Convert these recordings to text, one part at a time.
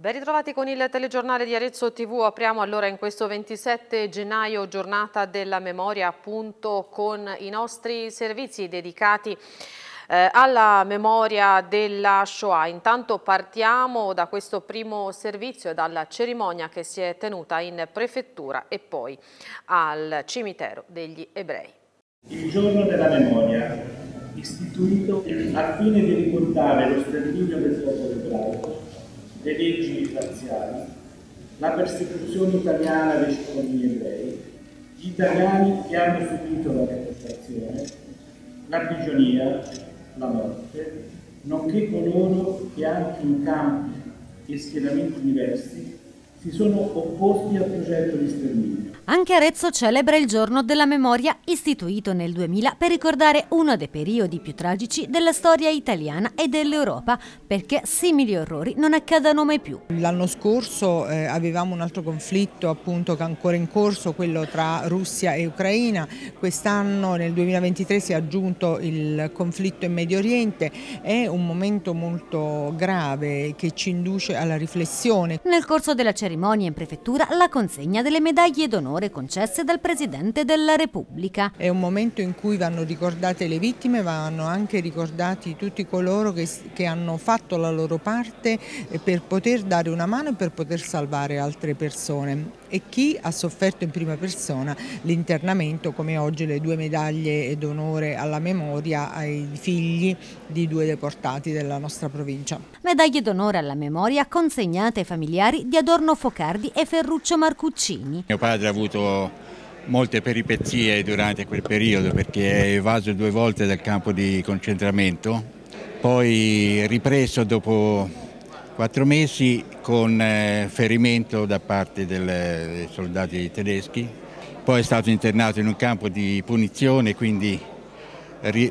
Ben ritrovati con il telegiornale di Arezzo TV, apriamo allora in questo 27 gennaio giornata della memoria appunto con i nostri servizi dedicati eh, alla memoria della Shoah. Intanto partiamo da questo primo servizio e dalla cerimonia che si è tenuta in prefettura e poi al cimitero degli ebrei. Il giorno della memoria, istituito al fine di ricordare lo sterminio del popolo ebraico, le leggi razziali, la persecuzione italiana dei cittadini ebrei, gli italiani che hanno subito la deportazione, la prigionia, la morte, nonché coloro che anche in campi e schieramenti diversi si sono opposti al progetto di sterminio anche Arezzo celebra il giorno della memoria istituito nel 2000 per ricordare uno dei periodi più tragici della storia italiana e dell'Europa perché simili orrori non accadano mai più. L'anno scorso eh, avevamo un altro conflitto appunto che è ancora in corso, quello tra Russia e Ucraina, quest'anno nel 2023 si è aggiunto il conflitto in Medio Oriente, è un momento molto grave che ci induce alla riflessione. Nel corso della cerimonia in prefettura la consegna delle medaglie d'onore onore concesse dal Presidente della Repubblica. È un momento in cui vanno ricordate le vittime, vanno anche ricordati tutti coloro che, che hanno fatto la loro parte eh, per poter dare una mano e per poter salvare altre persone e chi ha sofferto in prima persona l'internamento come oggi le due medaglie d'onore alla memoria ai figli di due deportati della nostra provincia. Medaglie d'onore alla memoria consegnate ai familiari di Adorno Focardi e Ferruccio Marcuccini. Mio padre ha avuto molte peripezie durante quel periodo perché è evaso due volte dal campo di concentramento, poi ripreso dopo Quattro mesi con eh, ferimento da parte del, dei soldati tedeschi, poi è stato internato in un campo di punizione, quindi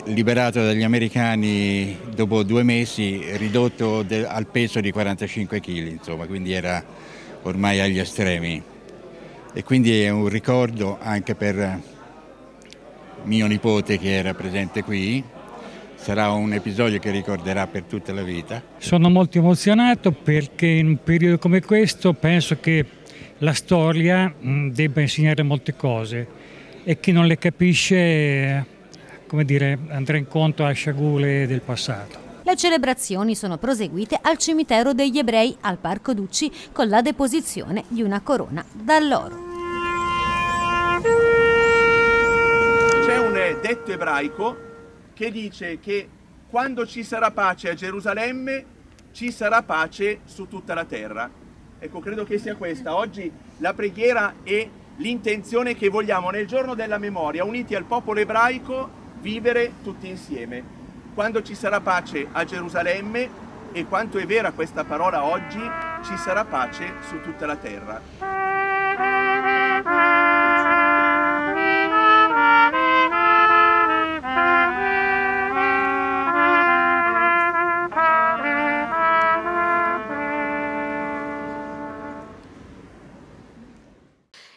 liberato dagli americani dopo due mesi, ridotto al peso di 45 kg, insomma, quindi era ormai agli estremi. E quindi è un ricordo anche per mio nipote che era presente qui, sarà un episodio che ricorderà per tutta la vita. Sono molto emozionato perché in un periodo come questo penso che la storia mm, debba insegnare molte cose e chi non le capisce come dire, andrà incontro a sciagure del passato. Le celebrazioni sono proseguite al cimitero degli ebrei al Parco Ducci con la deposizione di una corona dall'oro. C'è un detto ebraico che dice che quando ci sarà pace a Gerusalemme ci sarà pace su tutta la terra. Ecco, credo che sia questa. Oggi la preghiera è l'intenzione che vogliamo nel giorno della memoria, uniti al popolo ebraico, vivere tutti insieme. Quando ci sarà pace a Gerusalemme, e quanto è vera questa parola oggi, ci sarà pace su tutta la terra.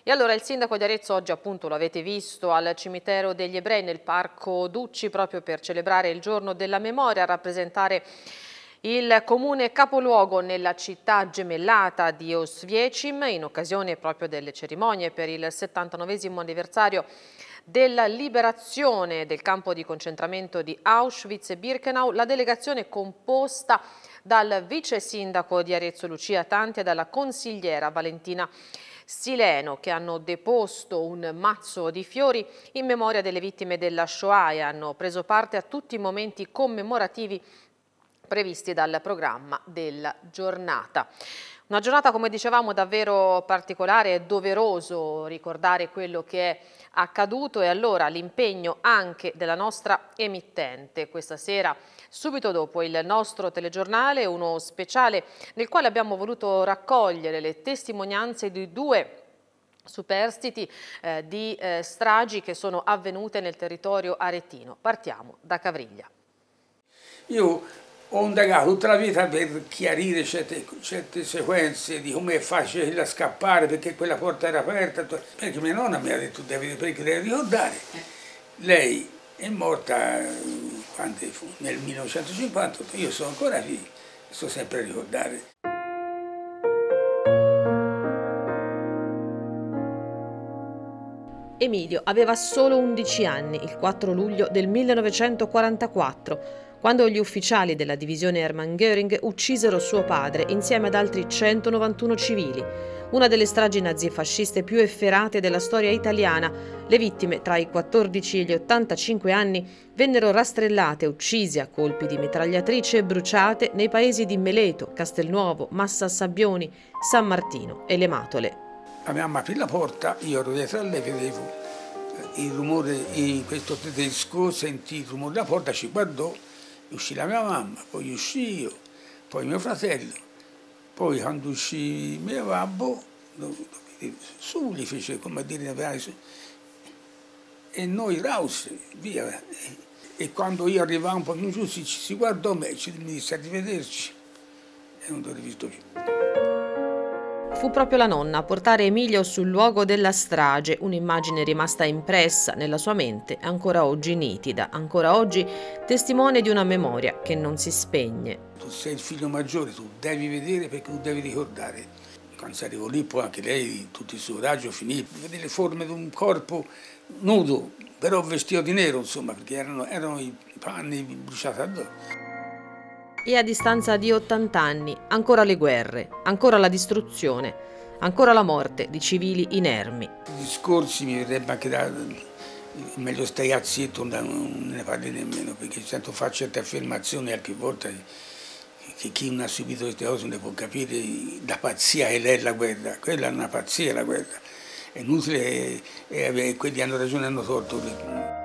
E allora il sindaco di Arezzo oggi appunto lo avete visto al cimitero degli ebrei nel parco Ducci proprio per celebrare il giorno della memoria, rappresentare il comune capoluogo nella città gemellata di Osviecim in occasione proprio delle cerimonie per il 79 anniversario della liberazione del campo di concentramento di Auschwitz Birkenau, la delegazione composta dal vice sindaco di Arezzo Lucia Tanti e dalla consigliera Valentina Sileno che hanno deposto un mazzo di fiori in memoria delle vittime della Shoah e hanno preso parte a tutti i momenti commemorativi previsti dal programma della giornata. Una giornata, come dicevamo, davvero particolare, è doveroso ricordare quello che è accaduto e allora l'impegno anche della nostra emittente. Questa sera, subito dopo il nostro telegiornale, uno speciale nel quale abbiamo voluto raccogliere le testimonianze di due superstiti eh, di eh, stragi che sono avvenute nel territorio aretino. Partiamo da Cavriglia. Io ho indagato tutta la vita per chiarire certe, certe sequenze di come è facile quella scappare perché quella porta era aperta, perché mia nonna mi ha detto devi, perché devi ricordare. Lei è morta eh, nel 1950, io sono ancora qui, sto sempre a ricordare. Emilio aveva solo 11 anni il 4 luglio del 1944 quando gli ufficiali della divisione Hermann Göring uccisero suo padre insieme ad altri 191 civili. Una delle stragi nazifasciste più efferate della storia italiana, le vittime tra i 14 e gli 85 anni vennero rastrellate, uccise a colpi di mitragliatrice e bruciate nei paesi di Meleto, Castelnuovo, Massa Sabbioni, San Martino e Le Matole. La mia mamma aprito la porta, io ero dietro a lei, vedevo eh, il rumore, questo tedesco sentì il rumore della porta, ci guardò uscì la mia mamma, poi uscì io, poi mio fratello, poi quando uscì mio babbo, su gli fece come dire in Afghanistan, e noi Raus, via. E quando io arrivavo un po' più giù si, si guardò me, e ci disse arrivederci e non ti ho rivisto più. Fu proprio la nonna a portare Emilio sul luogo della strage, un'immagine rimasta impressa nella sua mente, ancora oggi nitida, ancora oggi testimone di una memoria che non si spegne. Tu sei il figlio maggiore, tu devi vedere perché tu devi ricordare. Quando si arrivò lì poi anche lei, tutto il suo raggio finì, Vede le forme di un corpo nudo, però vestito di nero, insomma, perché erano, erano i panni bruciati addosso e a distanza di 80 anni ancora le guerre, ancora la distruzione, ancora la morte di civili inermi. I discorsi mi verrebbe anche da meglio stai a zitto, non ne parli nemmeno, perché sento fare certe affermazioni qualche volta che chi non ha subito queste cose ne può capire la pazzia che è la guerra, quella è una pazzia la guerra, è inutile, e, eh, eh, quelli hanno ragione hanno torto.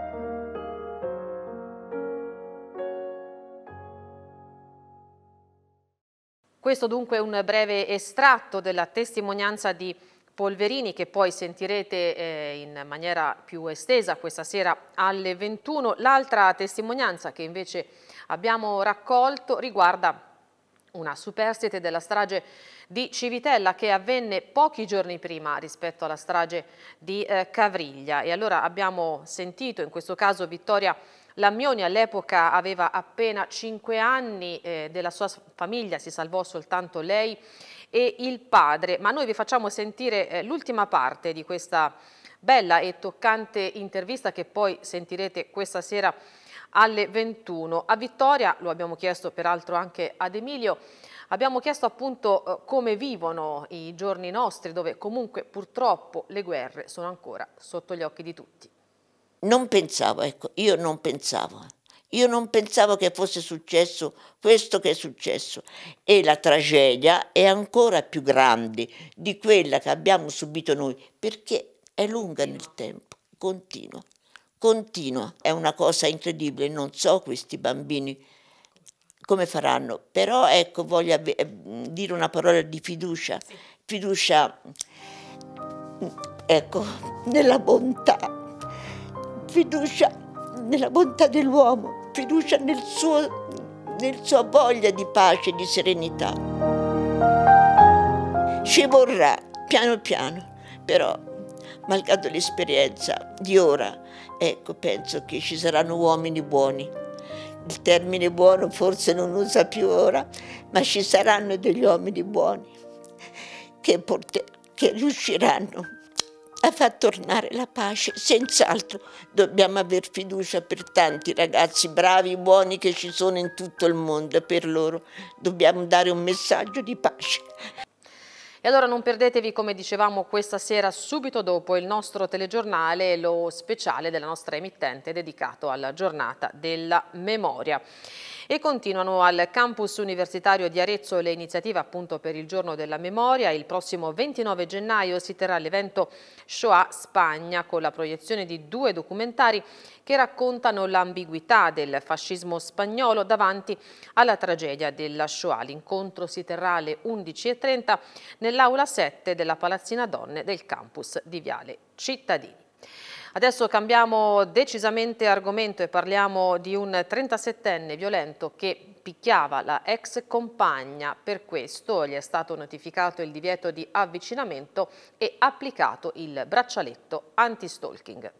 Questo dunque è un breve estratto della testimonianza di Polverini che poi sentirete eh, in maniera più estesa questa sera alle 21. L'altra testimonianza che invece abbiamo raccolto riguarda una superstite della strage di Civitella che avvenne pochi giorni prima rispetto alla strage di eh, Cavriglia. E allora abbiamo sentito in questo caso Vittoria Lammioni all'epoca aveva appena 5 anni, eh, della sua famiglia si salvò soltanto lei e il padre, ma noi vi facciamo sentire eh, l'ultima parte di questa bella e toccante intervista che poi sentirete questa sera alle 21. A Vittoria, lo abbiamo chiesto peraltro anche ad Emilio, abbiamo chiesto appunto eh, come vivono i giorni nostri dove comunque purtroppo le guerre sono ancora sotto gli occhi di tutti non pensavo, ecco, io non pensavo. Io non pensavo che fosse successo questo che è successo e la tragedia è ancora più grande di quella che abbiamo subito noi perché è lunga nel tempo, continua, continua. È una cosa incredibile, non so questi bambini come faranno, però ecco voglio eh, dire una parola di fiducia, fiducia mm, ecco, nella bontà fiducia nella bontà dell'uomo, fiducia nel suo, nel sua voglia di pace, di serenità. Ci vorrà piano piano, però malgrado l'esperienza di ora, ecco, penso che ci saranno uomini buoni. Il termine buono forse non usa più ora, ma ci saranno degli uomini buoni che, che riusciranno a far tornare la pace. Senz'altro dobbiamo aver fiducia per tanti ragazzi bravi, buoni che ci sono in tutto il mondo per loro dobbiamo dare un messaggio di pace. E allora non perdetevi, come dicevamo, questa sera subito dopo il nostro telegiornale, lo speciale della nostra emittente dedicato alla giornata della memoria. E continuano al campus universitario di Arezzo le iniziative appunto per il giorno della memoria. Il prossimo 29 gennaio si terrà l'evento Shoah Spagna con la proiezione di due documentari che raccontano l'ambiguità del fascismo spagnolo davanti alla tragedia della Shoah. L'incontro si terrà alle 11.30 nell'aula 7 della Palazzina Donne del campus di Viale Cittadini. Adesso cambiamo decisamente argomento e parliamo di un 37enne violento che picchiava la ex compagna. Per questo gli è stato notificato il divieto di avvicinamento e applicato il braccialetto anti-stalking.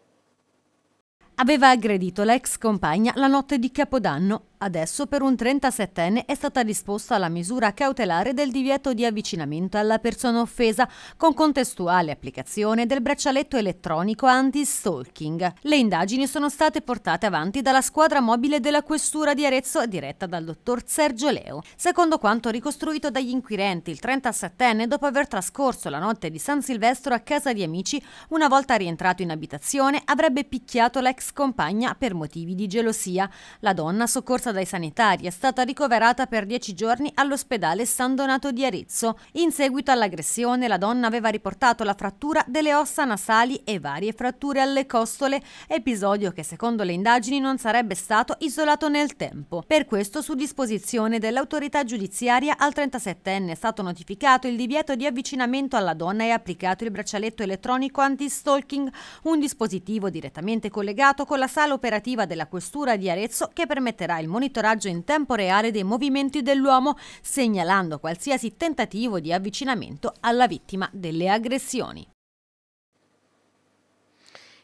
Aveva aggredito l'ex compagna la notte di Capodanno Adesso per un 37enne è stata disposta la misura cautelare del divieto di avvicinamento alla persona offesa con contestuale applicazione del braccialetto elettronico anti-stalking. Le indagini sono state portate avanti dalla squadra mobile della Questura di Arezzo diretta dal dottor Sergio Leo. Secondo quanto ricostruito dagli inquirenti, il 37enne dopo aver trascorso la notte di San Silvestro a casa di amici, una volta rientrato in abitazione avrebbe picchiato l'ex compagna per motivi di gelosia. La donna soccorsa accolta dai sanitari è stata ricoverata per dieci giorni all'ospedale San Donato di Arezzo. In seguito all'aggressione la donna aveva riportato la frattura delle ossa nasali e varie fratture alle costole, episodio che secondo le indagini non sarebbe stato isolato nel tempo. Per questo su disposizione dell'autorità giudiziaria al 37enne è stato notificato il divieto di avvicinamento alla donna e applicato il braccialetto elettronico anti-stalking, un dispositivo direttamente collegato con la sala operativa della questura di Arezzo che permetterà il monitoraggio monitoraggio in tempo reale dei movimenti dell'uomo, segnalando qualsiasi tentativo di avvicinamento alla vittima delle aggressioni.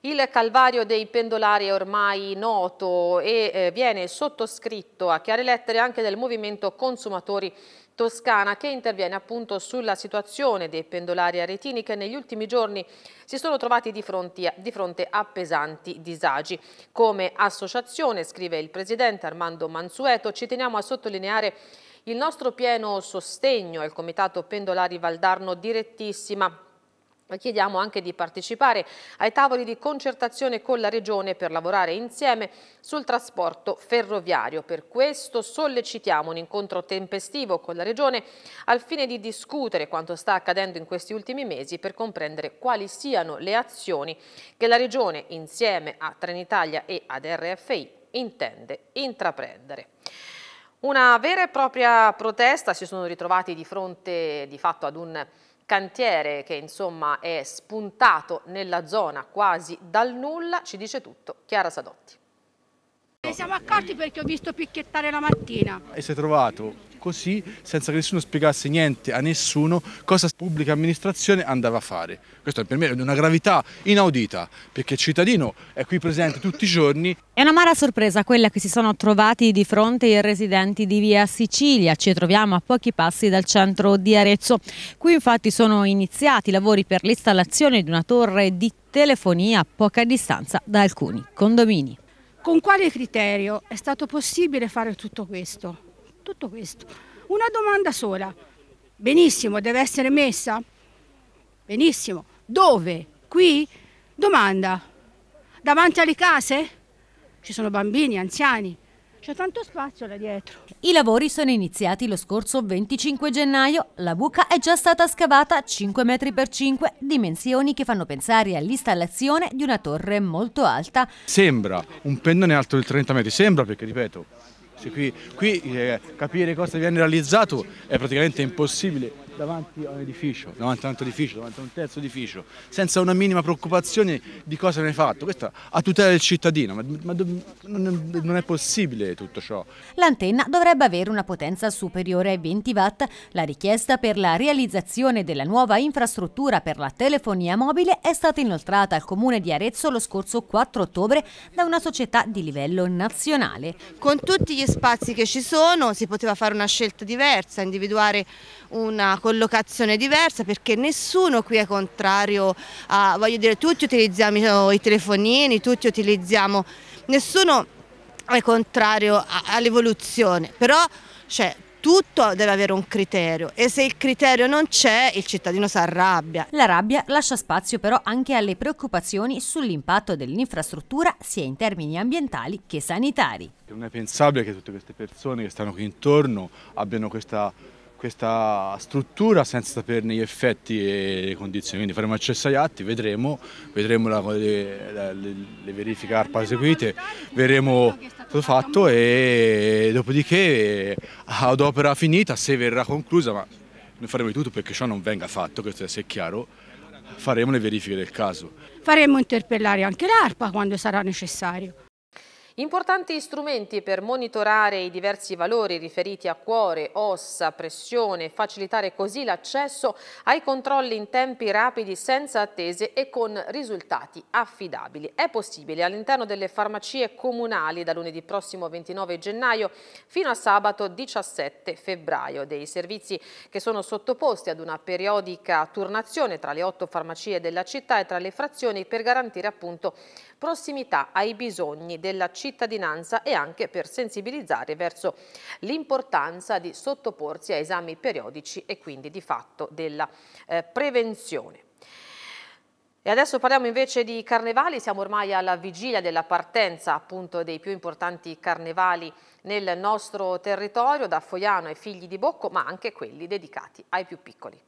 Il calvario dei pendolari è ormai noto e eh, viene sottoscritto a chiare lettere anche del movimento consumatori Toscana che interviene appunto sulla situazione dei pendolari aretini che negli ultimi giorni si sono trovati di fronte, di fronte a pesanti disagi. Come associazione, scrive il presidente Armando Mansueto, ci teniamo a sottolineare il nostro pieno sostegno al Comitato Pendolari Valdarno Direttissima Chiediamo anche di partecipare ai tavoli di concertazione con la Regione per lavorare insieme sul trasporto ferroviario. Per questo sollecitiamo un incontro tempestivo con la Regione al fine di discutere quanto sta accadendo in questi ultimi mesi per comprendere quali siano le azioni che la Regione insieme a Trenitalia e ad RFI intende intraprendere. Una vera e propria protesta si sono ritrovati di fronte di fatto ad un cantiere che insomma è spuntato nella zona quasi dal nulla, ci dice tutto Chiara Sadotti. Ne siamo accorti perché ho visto picchiettare la mattina. E si è trovato così senza che nessuno spiegasse niente a nessuno cosa la pubblica amministrazione andava a fare. Questo per me è una gravità inaudita perché il cittadino è qui presente tutti i giorni. È una mara sorpresa quella che si sono trovati di fronte i residenti di via Sicilia. Ci troviamo a pochi passi dal centro di Arezzo. Qui infatti sono iniziati i lavori per l'installazione di una torre di telefonia a poca distanza da alcuni condomini. Con quale criterio è stato possibile fare tutto questo? Tutto questo. Una domanda sola. Benissimo, deve essere messa? Benissimo. Dove? Qui? Domanda. Davanti alle case? Ci sono bambini, anziani. C'è tanto spazio là dietro. I lavori sono iniziati lo scorso 25 gennaio. La buca è già stata scavata 5 metri per 5, dimensioni che fanno pensare all'installazione di una torre molto alta. Sembra un pennone alto di 30 metri, sembra perché, ripeto, cioè, qui, qui eh, capire cosa viene realizzato è praticamente impossibile davanti a un edificio, davanti a un altro edificio, davanti a un terzo edificio, senza una minima preoccupazione di cosa ne hai fatto. Questa a tutela del cittadino, ma, ma non è possibile tutto ciò. L'antenna dovrebbe avere una potenza superiore ai 20 watt. La richiesta per la realizzazione della nuova infrastruttura per la telefonia mobile è stata inoltrata al comune di Arezzo lo scorso 4 ottobre da una società di livello nazionale. Con tutti gli spazi che ci sono si poteva fare una scelta diversa, individuare una collocazione diversa perché nessuno qui è contrario a, voglio dire, tutti utilizziamo i oh, telefonini, tutti utilizziamo, nessuno è contrario all'evoluzione, però cioè, tutto deve avere un criterio e se il criterio non c'è il cittadino si arrabbia. La rabbia lascia spazio però anche alle preoccupazioni sull'impatto dell'infrastruttura sia in termini ambientali che sanitari. Non è pensabile che tutte queste persone che stanno qui intorno abbiano questa questa struttura senza saperne gli effetti e le condizioni, quindi faremo accesso accessaiatti, vedremo, vedremo la, le, le, le, verifiche ARPA eseguite, vedremo cosa fatto e dopodiché eh, ad opera finita, se verrà conclusa, ma noi faremo di tutto perché ciò non venga fatto, questo è chiaro, faremo le verifiche del caso. Faremo interpellare anche l'ARPA quando sarà necessario. Importanti strumenti per monitorare i diversi valori riferiti a cuore, ossa, pressione, facilitare così l'accesso ai controlli in tempi rapidi senza attese e con risultati affidabili. È possibile all'interno delle farmacie comunali da lunedì prossimo 29 gennaio fino a sabato 17 febbraio dei servizi che sono sottoposti ad una periodica turnazione tra le otto farmacie della città e tra le frazioni per garantire appunto prossimità ai bisogni della cittadinanza e anche per sensibilizzare verso l'importanza di sottoporsi a esami periodici e quindi di fatto della eh, prevenzione. E adesso parliamo invece di carnevali, siamo ormai alla vigilia della partenza appunto dei più importanti carnevali nel nostro territorio, da Foiano ai figli di Bocco, ma anche quelli dedicati ai più piccoli.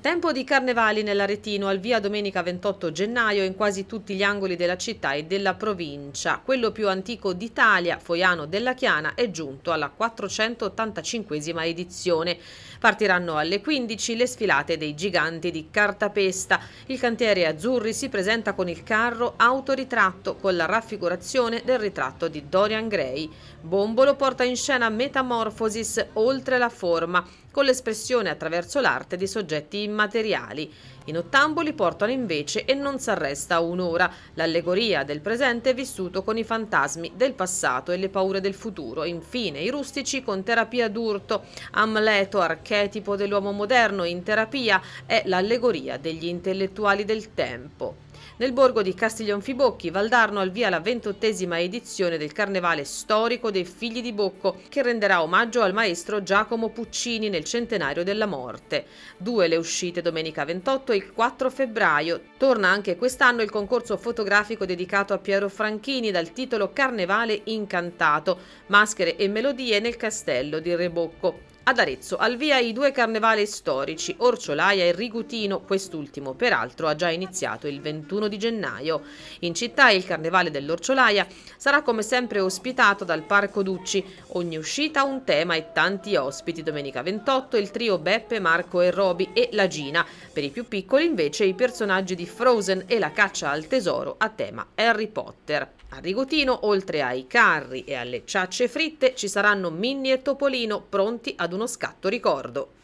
Tempo di carnevali nell'Aretino al via domenica 28 gennaio in quasi tutti gli angoli della città e della provincia. Quello più antico d'Italia, Foiano della Chiana, è giunto alla 485 edizione. Partiranno alle 15 le sfilate dei giganti di cartapesta. Il cantiere Azzurri si presenta con il carro autoritratto con la raffigurazione del ritratto di Dorian Gray. Bombolo porta in scena Metamorphosis oltre la forma con l'espressione attraverso l'arte di soggetti immateriali. I nottamboli portano invece e non s'arresta un'ora, l'allegoria del presente vissuto con i fantasmi del passato e le paure del futuro. Infine i rustici con terapia d'urto, Amleto, archetipo dell'uomo moderno in terapia, è l'allegoria degli intellettuali del tempo. Nel borgo di Castiglionfibocchi, Valdarno al via la ventottesima edizione del Carnevale storico dei figli di Bocco, che renderà omaggio al maestro Giacomo Puccini nel centenario della morte. Due le uscite domenica 28 e il 4 febbraio. Torna anche quest'anno il concorso fotografico dedicato a Piero Franchini dal titolo Carnevale incantato, maschere e melodie nel castello di Rebocco. Ad Arezzo, al via i due carnevali storici, Orciolaia e Rigutino, quest'ultimo peraltro ha già iniziato il 21 di gennaio. In città il carnevale dell'Orciolaia sarà come sempre ospitato dal Parco Ducci, ogni uscita un tema e tanti ospiti. Domenica 28 il trio Beppe, Marco e Roby e la Gina, per i più piccoli invece i personaggi di Frozen e la caccia al tesoro a tema Harry Potter. A Rigutino, oltre ai carri e alle ciacce fritte, ci saranno Minnie e Topolino pronti ad un uno scatto ricordo.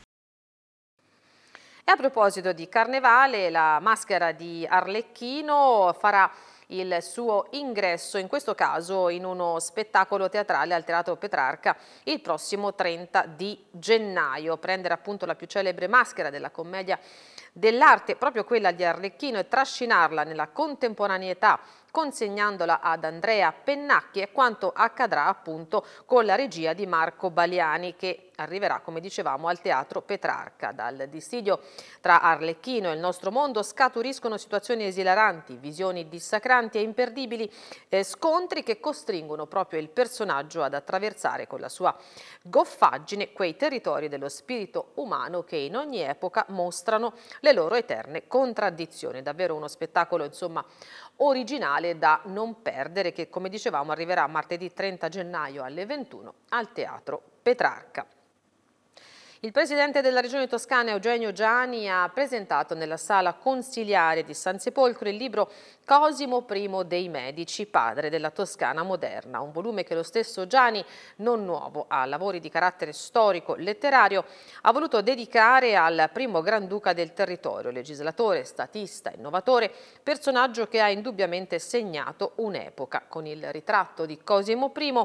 E a proposito di carnevale, la maschera di Arlecchino farà il suo ingresso, in questo caso in uno spettacolo teatrale al Teatro Petrarca il prossimo 30 di gennaio. Prendere appunto la più celebre maschera della commedia dell'arte, proprio quella di Arlecchino, e trascinarla nella contemporaneità consegnandola ad Andrea Pennacchi e quanto accadrà appunto con la regia di Marco Baliani che arriverà, come dicevamo, al Teatro Petrarca. Dal dissidio tra Arlecchino e il nostro mondo scaturiscono situazioni esilaranti, visioni dissacranti e imperdibili, eh, scontri che costringono proprio il personaggio ad attraversare con la sua goffaggine quei territori dello spirito umano che in ogni epoca mostrano le loro eterne contraddizioni. Davvero uno spettacolo, insomma, originale tale da non perdere che come dicevamo arriverà martedì 30 gennaio alle 21 al Teatro Petrarca. Il presidente della regione toscana Eugenio Gianni ha presentato nella sala consiliare di San Sepolcro il libro Cosimo I dei Medici, padre della Toscana moderna, un volume che lo stesso Gianni, non nuovo a lavori di carattere storico-letterario, ha voluto dedicare al primo Granduca del territorio, legislatore, statista, innovatore, personaggio che ha indubbiamente segnato un'epoca. Con il ritratto di Cosimo I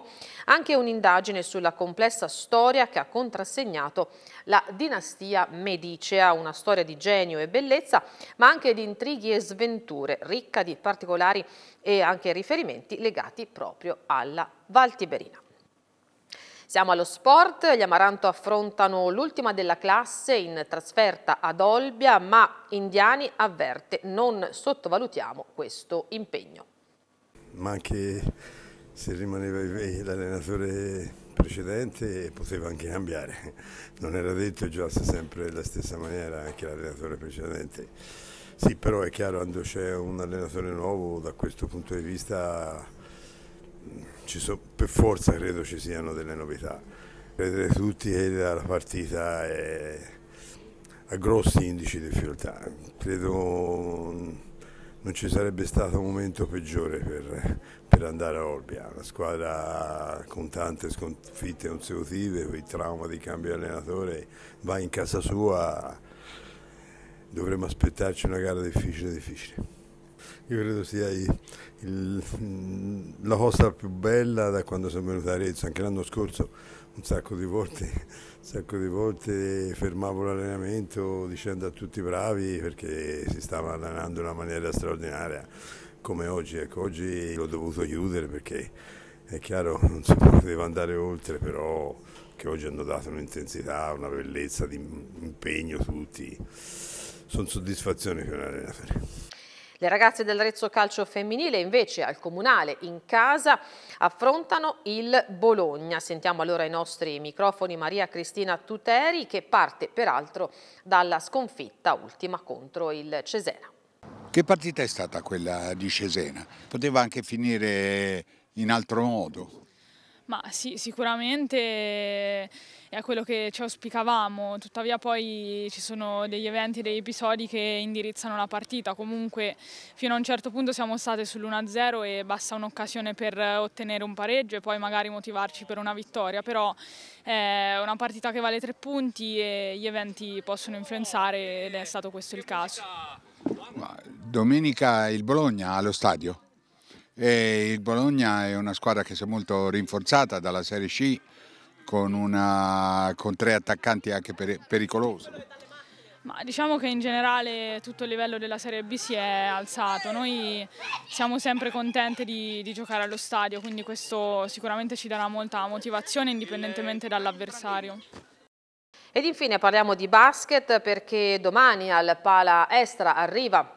anche un'indagine sulla complessa storia che ha contrassegnato la dinastia medicea, una storia di genio e bellezza, ma anche di intrighi e sventure, ricca di di particolari e anche riferimenti legati proprio alla Valtiberina. Siamo allo sport, gli Amaranto affrontano l'ultima della classe in trasferta ad Olbia, ma Indiani avverte, non sottovalutiamo questo impegno. Ma anche se rimaneva l'allenatore precedente poteva anche cambiare, non era detto giocasse sempre la stessa maniera anche l'allenatore precedente sì, però è chiaro, quando c'è un allenatore nuovo, da questo punto di vista, mm, so, per forza credo ci siano delle novità. Vedete tutti che la partita è a grossi indici di difficoltà. Credo mm, non ci sarebbe stato un momento peggiore per, per andare a Olbia, una squadra con tante sconfitte consecutive, il trauma di cambio di allenatore, va in casa sua dovremmo aspettarci una gara difficile, difficile. Io credo sia il, il, la cosa più bella da quando sono venuto a Arezzo, anche l'anno scorso un sacco di volte, un sacco di volte fermavo l'allenamento dicendo a tutti bravi perché si stava allenando in una maniera straordinaria come oggi. Ecco, oggi l'ho dovuto chiudere perché è chiaro non si poteva andare oltre, però che oggi hanno dato un'intensità, una bellezza di impegno tutti sono soddisfazioni che non aveva fare. Le ragazze dell'Arezzo Calcio Femminile invece al Comunale in casa affrontano il Bologna. Sentiamo allora i nostri microfoni Maria Cristina Tuteri che parte peraltro dalla sconfitta ultima contro il Cesena. Che partita è stata quella di Cesena? Poteva anche finire in altro modo. Ma sì, sicuramente è quello che ci auspicavamo, tuttavia poi ci sono degli eventi, degli episodi che indirizzano la partita, comunque fino a un certo punto siamo state sull'1-0 e basta un'occasione per ottenere un pareggio e poi magari motivarci per una vittoria, però è una partita che vale tre punti e gli eventi possono influenzare ed è stato questo il caso. Domenica il Bologna allo stadio? E il Bologna è una squadra che si è molto rinforzata dalla Serie C con, una, con tre attaccanti anche pericolosi. Ma diciamo che in generale tutto il livello della Serie B si è alzato, noi siamo sempre contenti di, di giocare allo stadio, quindi questo sicuramente ci darà molta motivazione indipendentemente dall'avversario. Ed infine parliamo di basket perché domani al Pala Estra arriva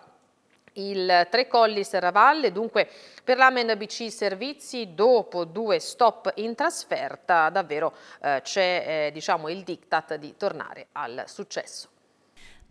il Tre Colli Serravalle, dunque per l'Amen BC Servizi dopo due stop in trasferta davvero eh, c'è eh, diciamo il diktat di tornare al successo.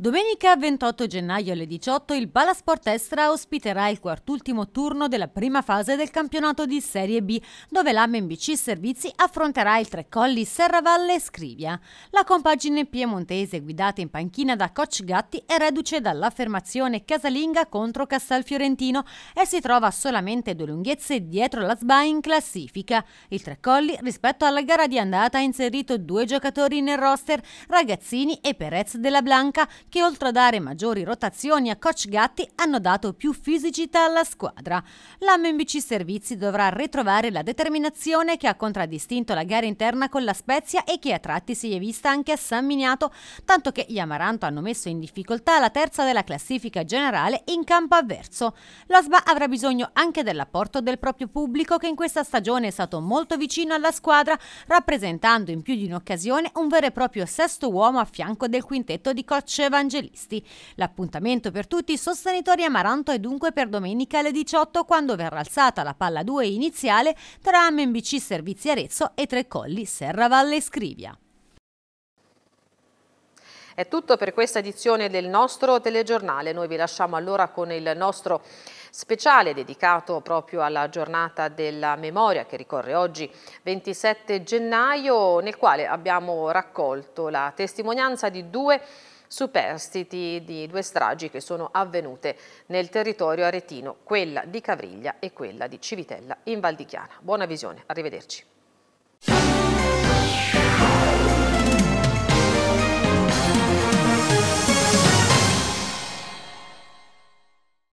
Domenica 28 gennaio alle 18 il Palasport Estra ospiterà il quart'ultimo turno della prima fase del campionato di Serie B, dove l'AMA MBC Servizi affronterà il Tre Colli Serravalle e Scrivia. La compagine piemontese guidata in panchina da Coach Gatti è reduce dall'affermazione casalinga contro Castalfiorentino e si trova solamente due lunghezze dietro la SBA in classifica. Il Tre Colli rispetto alla gara di andata ha inserito due giocatori nel roster, Ragazzini e Perez della Blanca, che oltre a dare maggiori rotazioni a Coach Gatti hanno dato più fisicità alla squadra. La MBC Servizi dovrà ritrovare la determinazione che ha contraddistinto la gara interna con la Spezia e che a tratti si è vista anche a San Miniato, tanto che gli Amaranto hanno messo in difficoltà la terza della classifica generale in campo avverso. L'Asba avrà bisogno anche dell'apporto del proprio pubblico che in questa stagione è stato molto vicino alla squadra, rappresentando in più di un'occasione un vero e proprio sesto uomo a fianco del quintetto di Coach Van evangelisti. L'appuntamento per tutti i sostenitori amaranto è dunque per domenica alle 18 quando verrà alzata la palla 2 iniziale tra MBC Servizi Arezzo e Tre Colli Serra Valle Scrivia. È tutto per questa edizione del nostro telegiornale. Noi vi lasciamo allora con il nostro speciale dedicato proprio alla giornata della memoria che ricorre oggi 27 gennaio nel quale abbiamo raccolto la testimonianza di due superstiti di due stragi che sono avvenute nel territorio aretino, quella di Cavriglia e quella di Civitella in Val di Chiana. Buona visione, arrivederci.